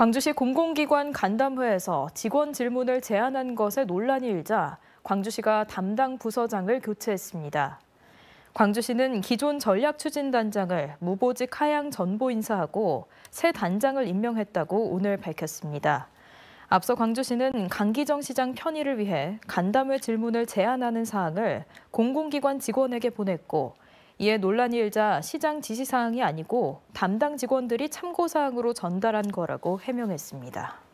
광주시 공공기관 간담회에서 직원 질문을 제안한 것에 논란이 일자 광주시가 담당 부서장을 교체했습니다. 광주시는 기존 전략추진단장을 무보직 하향 전보 인사하고 새 단장을 임명했다고 오늘 밝혔습니다. 앞서 광주시는 강기정 시장 편의를 위해 간담회 질문을 제한하는 사항을 공공기관 직원에게 보냈고 이에 논란이 일자 시장 지시사항이 아니고 담당 직원들이 참고사항으로 전달한 거라고 해명했습니다.